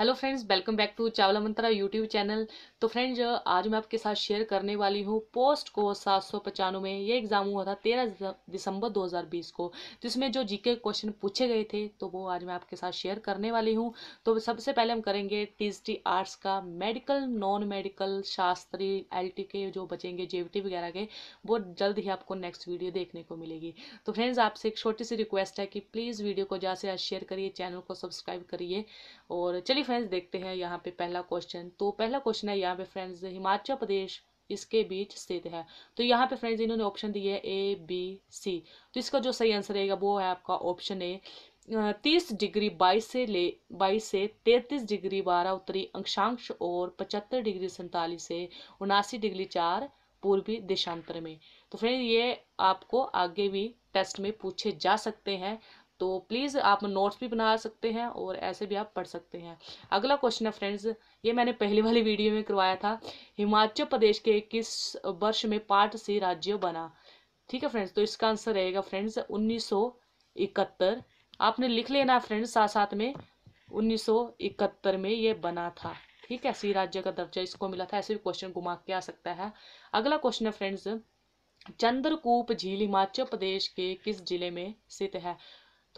hello friends welcome back to Chawla Mantra YouTube channel तो friends आज मैं आपके साथ शेयर करने वाली हूँ पोस्ट को सात सौ पचानवे ये एग्ज़ाम हुआ था तेरह दिसंबर 2020 को जिसमें जो जीके क्वेश्चन पूछे गए थे तो वो आज मैं आपके साथ शेयर करने वाली हूँ तो सबसे पहले हम करेंगे टी आर्ट्स का मेडिकल नॉन मेडिकल शास्त्री एल के जो बचेंगे जे वगैरह के वो जल्द ही आपको नेक्स्ट वीडियो देखने को मिलेगी तो फ्रेंड्स आपसे एक छोटी सी रिक्वेस्ट है कि प्लीज़ वीडियो को ज़्यादा से ज़्यादा शेयर करिए चैनल को सब्सक्राइब करिए और चलिए फ्रेंड्स देखते हैं यहाँ पे पहला क्वेश्चन तो पहला क्वेश्चन है यहाँ पे फ्रेंड्स हिमाचल प्रदेश इसके बीच स्थित है तो यहाँ पे फ्रेंड्स इन्होंने ऑप्शन दिए है ए बी सी तो इसका जो सही आंसर रहेगा वो है आपका ऑप्शन ए तीस डिग्री बाईस से ले बाईस से तैतीस डिग्री बारह उत्तरी अंशांश और पचहत्तर डिग्री सैंतालीस से उनासी डिग्री चार पूर्वी देशांतर में तो फ्रेंड्स ये आपको आगे भी टेस्ट में पूछे जा सकते हैं तो प्लीज़ आप नोट्स भी बना सकते हैं और ऐसे भी आप पढ़ सकते हैं अगला क्वेश्चन है फ्रेंड्स ये मैंने पहली वाली वीडियो में करवाया था हिमाचल प्रदेश के किस वर्ष में पार्ट से राज्य बना ठीक है फ्रेंड्स तो इसका आंसर रहेगा फ्रेंड्स उन्नीस आपने लिख लेना फ्रेंड्स साथ साथ में उन्नीस में ये बना था ठीक है सी राज्य का दर्जा इसको मिला था ऐसे भी क्वेश्चन घुमा के आ सकता है अगला क्वेश्चन है फ्रेंड्स चंद्रकूप झील हिमाचल प्रदेश के किस जिले में स्थित है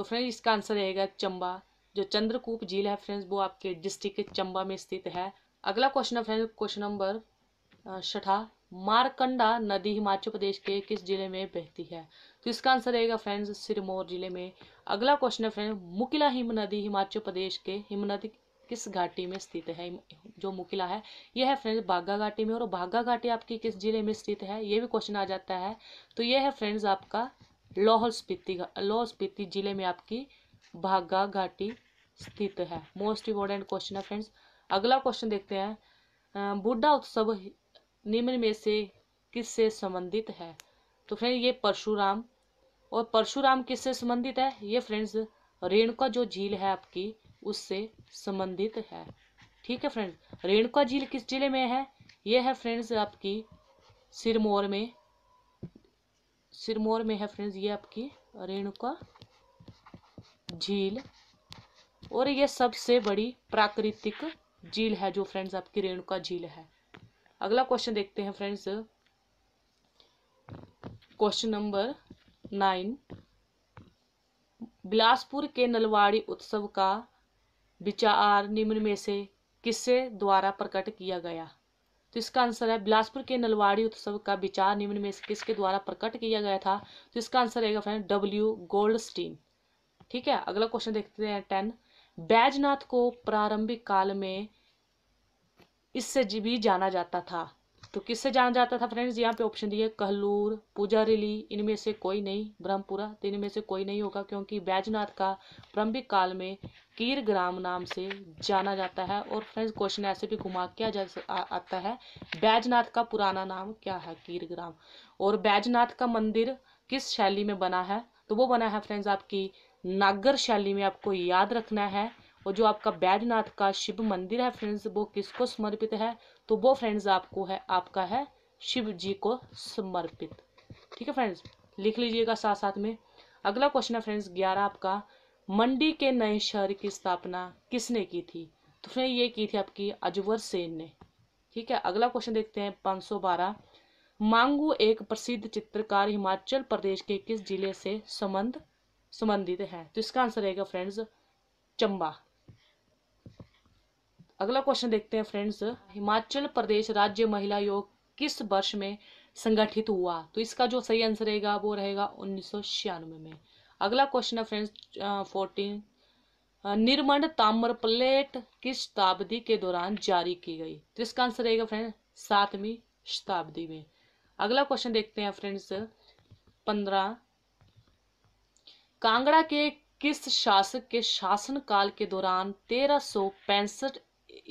तो फ्रेंड्स इसका आंसर रहेगा चंबा जो चंद्रकूप झील है फ्रेंड्स वो आपके डिस्ट्रिक्ट के चंबा में स्थित है अगला क्वेश्चन है फ्रेंड्स क्वेश्चन नंबर छठा मारकंडा नदी हिमाचल प्रदेश के किस जिले में बहती है तो इसका आंसर रहेगा फ्रेंड्स सिरमौर जिले में अगला क्वेश्चन है फ्रेंड मुकिला हिम नदी हिमाचल प्रदेश के हिम नदी किस घाटी में स्थित है जो मुकिला है यह है फ्रेंड्स बाघा घाटी में और बाघा घाटी आपकी किस जिले में स्थित है ये भी क्वेश्चन आ जाता है तो यह है फ्रेंड्स आपका लाहौल स्पीति लाहौल स्पीति जिले में आपकी भागा घाटी स्थित है मोस्ट इम्पोर्टेंट क्वेश्चन है फ्रेंड्स अगला क्वेश्चन देखते हैं बुढ़ा उत्सव निम्न में से किससे संबंधित है तो फ्रेंड ये परशुराम और परशुराम किससे संबंधित है ये फ्रेंड्स रेणुका जो झील है आपकी उससे संबंधित है ठीक है फ्रेंड्स रेणुका झील किस जिले में है ये है फ्रेंड्स आपकी सिरमौर में सिरमौर में है फ्रेंड्स ये आपकी रेणुका झील और ये सबसे बड़ी प्राकृतिक झील है जो फ्रेंड्स आपकी रेणुका झील है अगला क्वेश्चन देखते हैं friends question number nine Bilaspur के नलवाड़ी उत्सव का विचार निम्न में से किसे द्वारा प्रकट किया गया तो इसका आंसर है बिलासपुर के नलवाड़ी उत्सव का विचार निम्न में से किसके द्वारा प्रकट किया गया था तो इसका आंसर रहेगा फ्रेंड डब्ल्यू गोल्डस्टीन ठीक है अगला क्वेश्चन देखते हैं टेन बैजनाथ को प्रारंभिक काल में इससे भी जाना जाता था तो किससे जाना जाता था फ्रेंड्स यहाँ पे ऑप्शन दिए कहलूर पुजारिली इनमें से कोई नहीं ब्रह्मपुरा तो इनमें से कोई नहीं होगा क्योंकि बैजनाथ का प्रारंभिक काल में कीर ग्राम नाम से जाना जाता है और फ्रेंड्स क्वेश्चन ऐसे भी घुमा किया जा आता है बैजनाथ का पुराना नाम क्या है कीर ग्राम और बैजनाथ का मंदिर किस शैली में बना है तो वो बना है फ्रेंड्स आपकी नागर शैली में आपको याद रखना है और जो आपका बैजनाथ का शिव मंदिर है फ्रेंड्स वो किसको समर्पित है तो वो फ्रेंड्स आपको है आपका है शिव जी को समर्पित ठीक है फ्रेंड्स लिख लीजिएगा साथ साथ में अगला क्वेश्चन है फ्रेंड्स ग्यारह आपका मंडी के नए शहर की स्थापना किसने की थी तो फ्रेंड ये की थी आपकी अजवर सेन ने ठीक है अगला क्वेश्चन देखते हैं पाँच सौ बारह मांगू एक प्रसिद्ध चित्रकार हिमाचल प्रदेश के किस जिले से संबंध संबंधित है तो इसका आंसर रहेगा फ्रेंड्स चंबा अगला क्वेश्चन देखते हैं फ्रेंड्स हिमाचल प्रदेश राज्य महिला योग किस वर्ष में संगठित हुआ तो इसका जो सही आंसर रहेगा वो रहेगा उन्नीस में अगला क्वेश्चन है फ्रेंड्स फोर्टीन निर्मण ताम्र प्लेट किस शताब्दी के दौरान जारी की गई तो इसका आंसर रहेगा फ्रेंड सातवीं शताब्दी में अगला क्वेश्चन देखते हैं फ्रेंड्स पंद्रह कांगड़ा के किस शासक के शासनकाल के दौरान तेरह सौ पैंसठ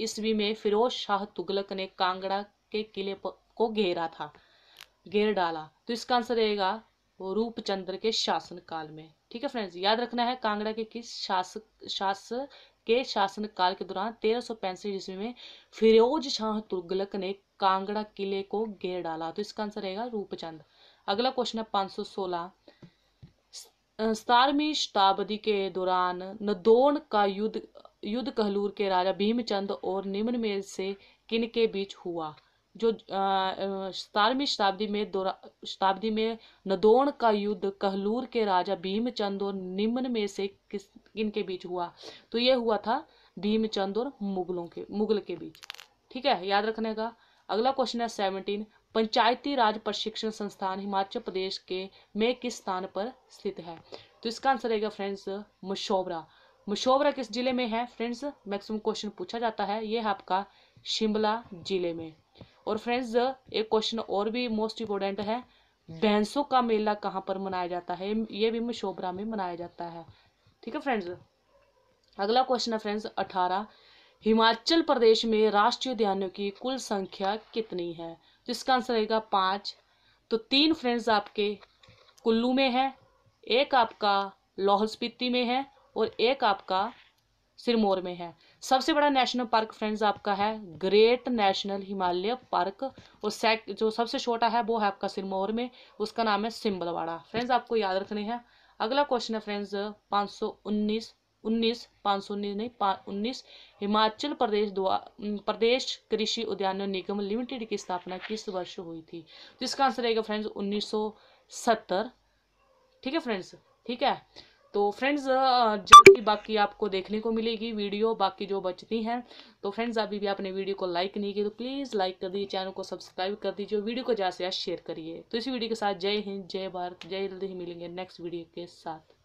ईस्वी में फिरोज शाह तुगलक ने कांगड़ा के किले को घेरा था घेर डाला तो इसका आंसर रहेगा रूपचंद्र के शासन काल में ठीक है फ्रेंड्स याद रखना है कांगड़ा के किस शासक शासक के शासन काल के दौरान तेरह सौ पैंसठ ईस्वी में फिरोज शाह तुगलक ने कांगड़ा किले को घेर डाला तो इसका आंसर रहेगा रूपचंद अगला क्वेश्चन है पांच सौ सोलह सतारहवीं शताब्दी के दौरान नदोन का युद्ध युद्ध कहलूर के राजा भीमचंद और निम्न में से किन के बीच हुआ जो सतारहवीं शताब्दी में दौरा शताब्दी में नदौन का युद्ध कहलूर के राजा भीमचंद और निम्न में से किस किन के बीच हुआ तो यह हुआ था भीमचंद और मुगलों के मुगल के बीच ठीक है याद रखने का अगला क्वेश्चन है सेवनटीन पंचायती राज प्रशिक्षण संस्थान हिमाचल प्रदेश के में किस स्थान पर स्थित है तो इसका आंसर रहेगा फ्रेंड्स मशोबरा मशोबरा किस जिले में है फ्रेंड्स मैक्सिमम क्वेश्चन पूछा जाता है ये है आपका शिमला जिले में और फ्रेंड्स एक क्वेश्चन और भी मोस्ट इम्पोर्टेंट है भैंसों का मेला कहाँ पर मनाया जाता है ये भी मशोबरा में मनाया जाता है ठीक है फ्रेंड्स अगला क्वेश्चन है फ्रेंड्स अठारह हिमाचल प्रदेश में राष्ट्रीय उद्यानों की कुल संख्या कितनी है तो इसका आंसर रहेगा पाँच तो तीन फ्रेंड्स आपके कुल्लू में है एक आपका लाहौल स्पीति में है और एक आपका सिरमौर में है सबसे बड़ा नेशनल पार्क फ्रेंड्स आपका है ग्रेट नेशनल हिमालय पार्क और सेक जो सबसे छोटा है वो है आपका सिरमौर में उसका नाम है सिम्बलवाड़ा फ्रेंड्स आपको याद रखने हैं अगला क्वेश्चन है फ्रेंड्स पाँच उन्नीस पाँच सौ उन्नीस नहीं उन्नीस हिमाचल प्रदेश प्रदेश कृषि उद्यान निगम लिमिटेड की स्थापना किस वर्ष हुई थी जिसका तो आंसर रहेगा फ्रेंड्स उन्नीस सौ सत्तर ठीक है फ्रेंड्स ठीक है तो फ्रेंड्स जल्दी भी बाकी आपको देखने को मिलेगी वीडियो बाकी जो बचती हैं तो फ्रेंड्स अभी भी आपने वीडियो को लाइक नहीं किया तो प्लीज़ लाइक कर दीजिए चैनल को सब्सक्राइब कर दीजिए वीडियो को ज़्यादा से ज़्यादा शेयर करिए तो इसी वीडियो के साथ जय हिंद जय भारत जय जल्दी ही मिलेंगे नेक्स्ट वीडियो के साथ